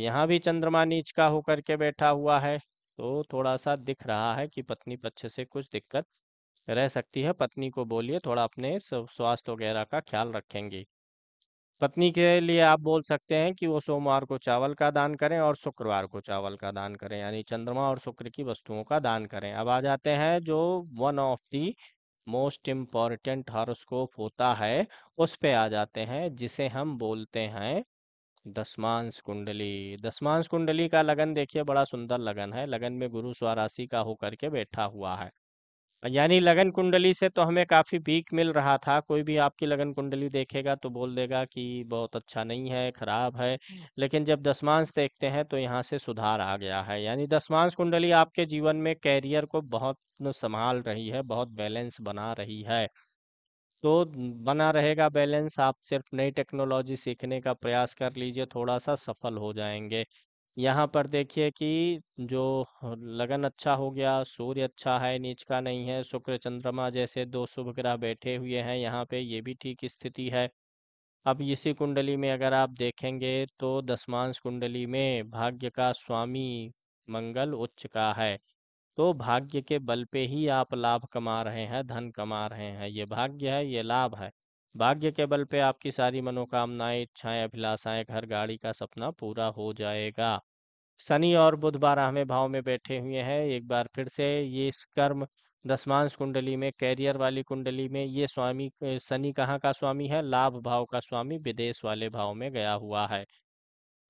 यहाँ भी चंद्रमा नीच का होकर के बैठा हुआ है तो थोड़ा सा दिख रहा है कि पत्नी पक्ष से कुछ दिक्कत रह सकती है पत्नी को बोलिए थोड़ा अपने स्वास्थ्य वगैरह का ख्याल रखेंगी पत्नी के लिए आप बोल सकते हैं कि वो सोमवार को चावल का दान करें और शुक्रवार को चावल का दान करें यानी चंद्रमा और शुक्र की वस्तुओं का दान करें अब आ जाते हैं जो one of the most important horoscope होता है उस पे आ जाते हैं जिसे हम बोलते हैं दसमांश कुंडली दसमांश कुंडली का लगन देखिए बड़ा सुंदर लगन है लगन में गुरु स्वराशि का होकर के बैठा हुआ है यानी लगन कुंडली से तो हमें काफ़ी वीक मिल रहा था कोई भी आपकी लगन कुंडली देखेगा तो बोल देगा कि बहुत अच्छा नहीं है खराब है लेकिन जब दसमांश देखते हैं तो यहाँ से सुधार आ गया है यानी दसमांश कुंडली आपके जीवन में कैरियर को बहुत संभाल रही है बहुत बैलेंस बना रही है तो बना रहेगा बैलेंस आप सिर्फ नई टेक्नोलॉजी सीखने का प्रयास कर लीजिए थोड़ा सा सफल हो जाएंगे यहाँ पर देखिए कि जो लगन अच्छा हो गया सूर्य अच्छा है नीच का नहीं है शुक्र चंद्रमा जैसे दो शुभ ग्रह बैठे हुए हैं यहाँ पे ये भी ठीक स्थिति है अब इसी कुंडली में अगर आप देखेंगे तो दसमांश कुंडली में भाग्य का स्वामी मंगल उच्च का है तो भाग्य के बल पे ही आप लाभ कमा रहे हैं धन कमा रहे हैं ये भाग्य है ये लाभ है भाग्य के बल पे आपकी सारी मनोकामनाएं इच्छाएं अभिलाषाएं घर गाड़ी का सपना पूरा हो जाएगा शनि और बुध बारहवें भाव में बैठे हुए हैं एक बार फिर से ये कर्म दसमांश कुंडली में कैरियर वाली कुंडली में ये स्वामी शनि कहाँ का स्वामी है लाभ भाव का स्वामी विदेश वाले भाव में गया हुआ है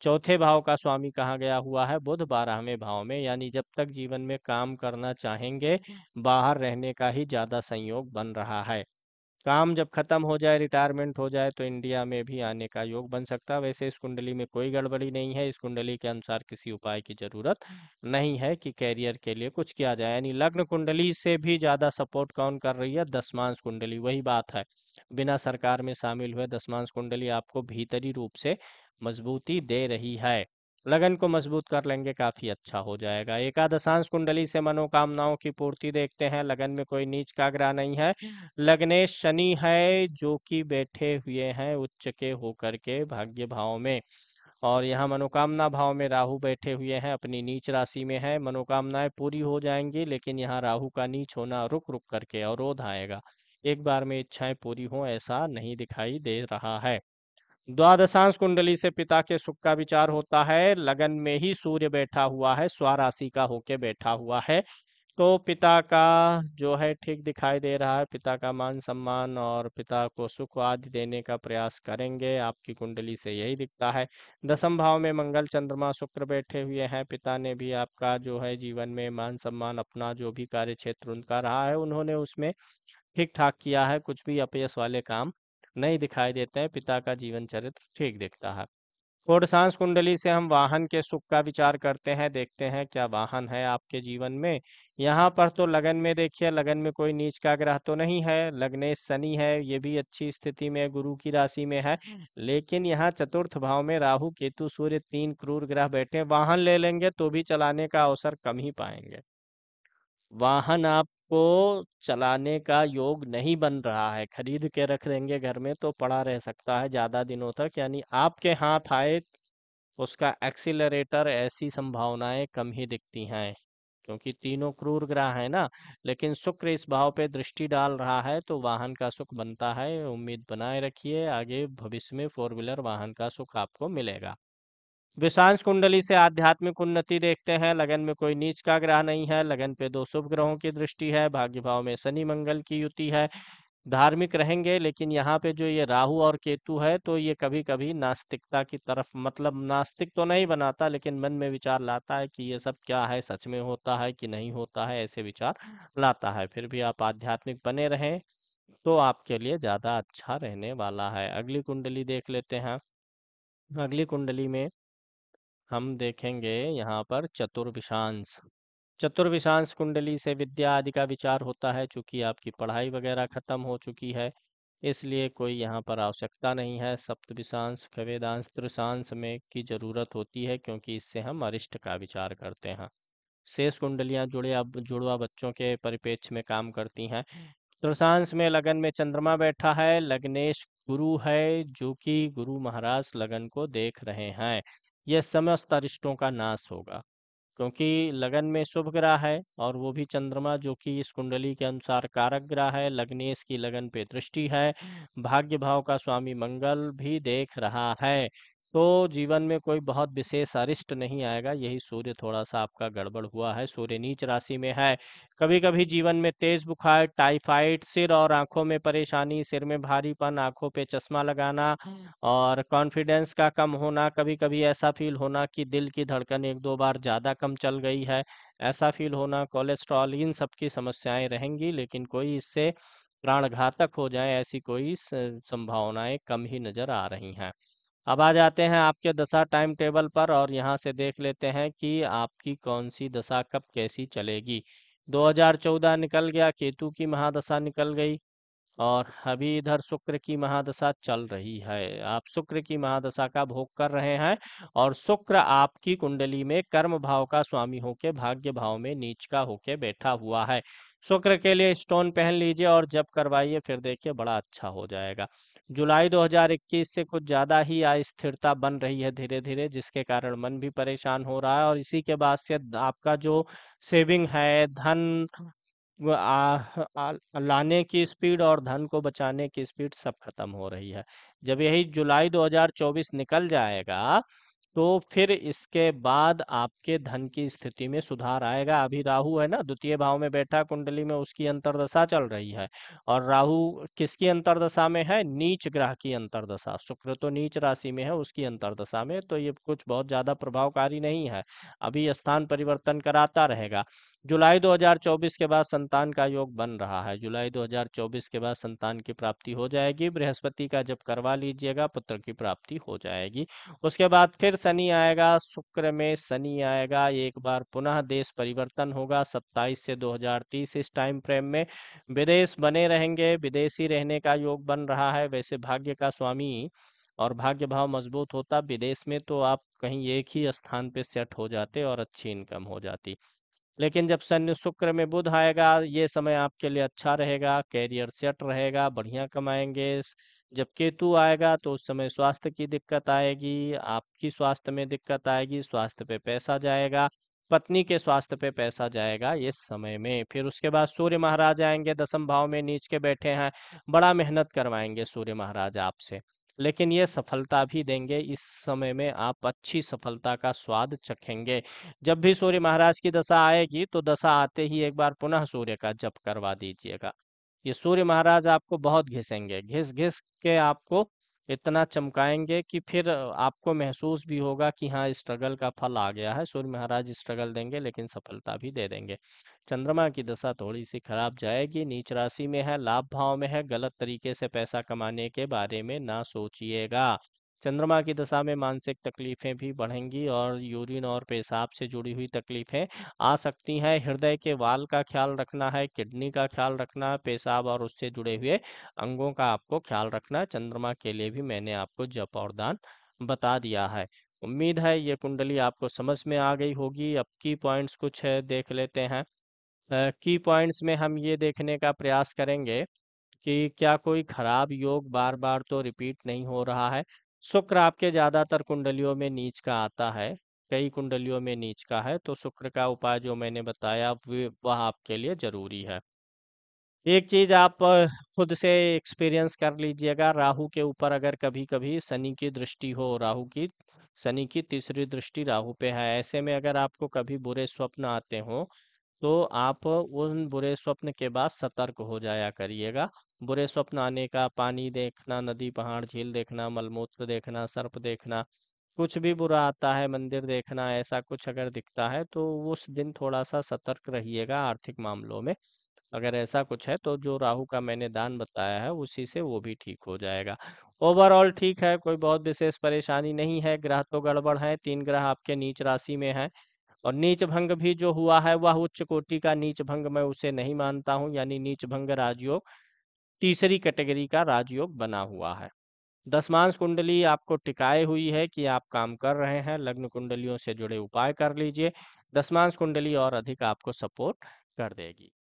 चौथे भाव का स्वामी कहा गया हुआ है बुध बारहवें भाव में यानी जब तक जीवन में काम करना चाहेंगे हम्म। बाहर रहने का ही ज्यादा संयोग बन रहा है काम जब खत्म हो जाए रिटायरमेंट हो जाए तो इंडिया में भी आने का योग बन सकता है वैसे इस कुंडली में कोई गड़बड़ी नहीं है इस कुंडली के अनुसार किसी उपाय की जरूरत नहीं है कि कैरियर के लिए कुछ किया जाए यानी लग्न कुंडली से भी ज्यादा सपोर्ट कौन कर रही है दसमांश कुंडली वही बात है बिना सरकार में शामिल हुए दसमांश कुंडली आपको भीतरी रूप से मजबूती दे रही है लगन को मजबूत कर लेंगे काफी अच्छा हो जाएगा एकादशांश कुंडली से मनोकामनाओं की पूर्ति देखते हैं लगन में कोई नीच का ग्रह नहीं है लगने शनि है जो कि बैठे हुए हैं उच्च के होकर के भाग्य भाव में और यहाँ मनोकामना भाव में राहु बैठे हुए हैं अपनी नीच राशि में है मनोकामनाएं पूरी हो जाएंगी लेकिन यहाँ राहु का नीच होना रुक रुक करके अवरोध आएगा एक बार में इच्छाएं पूरी हो ऐसा नहीं दिखाई दे रहा है द्वादशांश कुंडली से पिता के सुख का विचार होता है लगन में ही सूर्य बैठा हुआ है स्वराशि का होके बैठा हुआ है तो पिता का जो है ठीक दिखाई दे रहा है पिता का मान सम्मान और पिता को सुख आदि देने का प्रयास करेंगे आपकी कुंडली से यही दिखता है दसम भाव में मंगल चंद्रमा शुक्र बैठे हुए हैं पिता ने भी आपका जो है जीवन में मान सम्मान अपना जो भी कार्य क्षेत्र उनका रहा है उन्होंने उसमें ठीक ठाक किया है कुछ भी अपयस वाले काम नहीं दिखाई देते हैं पिता का जीवन चरित्र ठीक दिखता है कोडसांस कुंडली से हम वाहन के सुख का विचार करते हैं देखते हैं क्या वाहन है आपके जीवन में यहाँ पर तो लगन में देखिए लगन में कोई नीच का ग्रह तो नहीं है लग्नेश शनि है ये भी अच्छी स्थिति में गुरु की राशि में है लेकिन यहाँ चतुर्थ भाव में राहु केतु सूर्य तीन क्रूर ग्रह बैठे वाहन ले लेंगे तो भी चलाने का अवसर कम ही पाएंगे वाहन आप उसको चलाने का योग नहीं बन रहा है खरीद के रख देंगे घर में तो पड़ा रह सकता है ज़्यादा दिनों तक यानी आपके हाथ आए उसका एक्सीलरेटर ऐसी संभावनाएं कम ही दिखती हैं क्योंकि तीनों क्रूर ग्रह है ना लेकिन शुक्र इस भाव पे दृष्टि डाल रहा है तो वाहन का सुख बनता है उम्मीद बनाए रखिए आगे भविष्य में फोर व्हीलर वाहन का सुख आपको मिलेगा विशांश कुंडली से आध्यात्मिक उन्नति देखते हैं लगन में कोई नीच का ग्रह नहीं है लगन पे दो शुभ ग्रहों की दृष्टि है भाग्य भाव में शनि मंगल की युति है धार्मिक रहेंगे लेकिन यहाँ पे जो ये राहु और केतु है तो ये कभी कभी नास्तिकता की तरफ मतलब नास्तिक तो नहीं बनाता लेकिन मन में विचार लाता है कि ये सब क्या है सच में होता है कि नहीं होता है ऐसे विचार लाता है फिर भी आप आध्यात्मिक बने रहें तो आपके लिए ज़्यादा अच्छा रहने वाला है अगली कुंडली देख लेते हैं अगली कुंडली में हम देखेंगे यहाँ पर चतुर्विशांश चतुर्विशांश कुंडली से विद्या आदि का विचार होता है चूंकि आपकी पढ़ाई वगैरह खत्म हो चुकी है इसलिए कोई यहाँ पर आवश्यकता नहीं है सप्तविशांश खवेदांश त्रिशांश में की जरूरत होती है क्योंकि इससे हम अरिष्ट का विचार करते हैं शेष कुंडलियाँ जुड़े अब जुड़वा बच्चों के परिपेक्ष में काम करती हैं त्रिशांश में लगन में चंद्रमा बैठा है लग्नेश गुरु है जो कि गुरु महाराज लगन को देख रहे हैं यह समस्त अरिष्टों का नाश होगा क्योंकि लगन में शुभ ग्रह है और वो भी चंद्रमा जो कि इस कुंडली के अनुसार कारक ग्रह है लग्नेश की लगन पे दृष्टि है भाग्य भाव का स्वामी मंगल भी देख रहा है तो जीवन में कोई बहुत विशेष अरिष्ट नहीं आएगा यही सूर्य थोड़ा सा आपका गड़बड़ हुआ है सूर्य नीच राशि में है कभी कभी जीवन में तेज बुखार टाइफाइड सिर और आंखों में परेशानी सिर में भारीपन आंखों पे चश्मा लगाना और कॉन्फिडेंस का कम होना कभी कभी ऐसा फील होना कि दिल की धड़कन एक दो बार ज़्यादा कम चल गई है ऐसा फील होना कोलेस्ट्रॉल इन सबकी समस्याएं रहेंगी लेकिन कोई इससे प्राण घातक हो जाए ऐसी कोई संभावनाएं कम ही नजर आ रही हैं अब आ जाते हैं आपके दशा टाइम टेबल पर और यहाँ से देख लेते हैं कि आपकी कौन सी दशा कब कैसी चलेगी 2014 निकल गया केतु की महादशा निकल गई और अभी इधर शुक्र की महादशा चल रही है आप शुक्र की महादशा का भोग कर रहे हैं और शुक्र आपकी कुंडली में कर्म भाव का स्वामी होके भाग्य भाव में नीच का होके बैठा हुआ है शुक्र के लिए स्टोन पहन लीजिए और जब करवाइए फिर देखिए बड़ा अच्छा हो जाएगा जुलाई 2021 से कुछ ज़्यादा ही अस्थिरता बन रही है धीरे धीरे जिसके कारण मन भी परेशान हो रहा है और इसी के बाद से आपका जो सेविंग है धन आ, आ, लाने की स्पीड और धन को बचाने की स्पीड सब खत्म हो रही है जब यही जुलाई 2024 निकल जाएगा तो फिर इसके बाद आपके धन की स्थिति में सुधार आएगा अभी राहु है ना द्वितीय भाव में बैठा कुंडली में उसकी अंतरदशा चल रही है और राहु किसकी अंतरदशा में है नीच ग्रह की अंतरदशा शुक्र तो नीच राशि में है उसकी अंतरदशा में तो ये कुछ बहुत ज्यादा प्रभावकारी नहीं है अभी स्थान परिवर्तन कराता रहेगा जुलाई 2024 के बाद संतान का योग बन रहा है जुलाई 2024 के बाद संतान की प्राप्ति हो जाएगी बृहस्पति का जब करवा लीजिएगा पुत्र की प्राप्ति हो जाएगी उसके बाद फिर शनि आएगा शुक्र में शनि आएगा एक बार पुनः देश परिवर्तन होगा 27 से 2030 इस टाइम फ्रेम में विदेश बने रहेंगे विदेशी रहने का योग बन रहा है वैसे भाग्य का स्वामी और भाग्य भाव मजबूत होता विदेश में तो आप कहीं एक ही स्थान पे सेट हो जाते और अच्छी इनकम हो जाती लेकिन जब शनि शुक्र में बुध आएगा ये समय आपके लिए अच्छा रहेगा कैरियर सेट रहेगा बढ़िया कमाएंगे जब केतु आएगा तो उस समय स्वास्थ्य की दिक्कत आएगी आपकी स्वास्थ्य में दिक्कत आएगी स्वास्थ्य पे पैसा जाएगा पत्नी के स्वास्थ्य पे पैसा जाएगा इस समय में फिर उसके बाद सूर्य महाराज आएंगे दसम भाव में नीच के बैठे हैं बड़ा मेहनत करवाएंगे सूर्य महाराज आपसे लेकिन ये सफलता भी देंगे इस समय में आप अच्छी सफलता का स्वाद चखेंगे जब भी सूर्य महाराज की दशा आएगी तो दशा आते ही एक बार पुनः सूर्य का जप करवा दीजिएगा ये सूर्य महाराज आपको बहुत घिसेंगे घिस घिस के आपको इतना चमकाएंगे कि फिर आपको महसूस भी होगा कि हाँ स्ट्रगल का फल आ गया है सूर्य महाराज स्ट्रगल देंगे लेकिन सफलता भी दे देंगे चंद्रमा की दशा थोड़ी सी खराब जाएगी नीच राशि में है लाभ भाव में है गलत तरीके से पैसा कमाने के बारे में ना सोचिएगा चंद्रमा की दशा में मानसिक तकलीफें भी बढ़ेंगी और यूरिन और पेशाब से जुड़ी हुई तकलीफें आ सकती हैं हृदय के वाल का ख्याल रखना है किडनी का ख्याल रखना है पेशाब और उससे जुड़े हुए अंगों का आपको ख्याल रखना है चंद्रमा के लिए भी मैंने आपको जप और दान बता दिया है उम्मीद है ये कुंडली आपको समझ में आ गई होगी अब की पॉइंट्स कुछ देख लेते हैं की पॉइंट्स में हम ये देखने का प्रयास करेंगे कि क्या कोई खराब योग बार बार तो रिपीट नहीं हो रहा है शुक्र आपके ज़्यादातर कुंडलियों में नीच का आता है कई कुंडलियों में नीच का है तो शुक्र का उपाय जो मैंने बताया वह आपके लिए ज़रूरी है एक चीज़ आप खुद से एक्सपीरियंस कर लीजिएगा राहु के ऊपर अगर कभी कभी शनि की दृष्टि हो राहु की शनि की तीसरी दृष्टि राहु पे है ऐसे में अगर आपको कभी बुरे स्वप्न आते हों तो आप उन बुरे स्वप्न के बाद सतर्क हो जाया करिएगा बुरे स्वप्न आने का पानी देखना नदी पहाड़ झील देखना मलमूत्र देखना सर्प देखना कुछ भी बुरा आता है मंदिर देखना ऐसा कुछ अगर दिखता है तो उस दिन थोड़ा सा सतर्क रहिएगा आर्थिक मामलों में अगर ऐसा कुछ है तो जो राहु का मैंने दान बताया है उसी से वो भी ठीक हो जाएगा ओवरऑल ठीक है कोई बहुत विशेष परेशानी नहीं है ग्रह तो गड़बड़ है तीन ग्रह आपके नीच राशि में है और नीच भंग भी जो हुआ है वह उच्च कोटि का नीच भंग मैं उसे नहीं मानता हूं यानी नीच भंग राजयोग तीसरी कैटेगरी का राजयोग बना हुआ है दसमांश कुंडली आपको टिकाए हुई है कि आप काम कर रहे हैं लग्न कुंडलियों से जुड़े उपाय कर लीजिए दसमांश कुंडली और अधिक आपको सपोर्ट कर देगी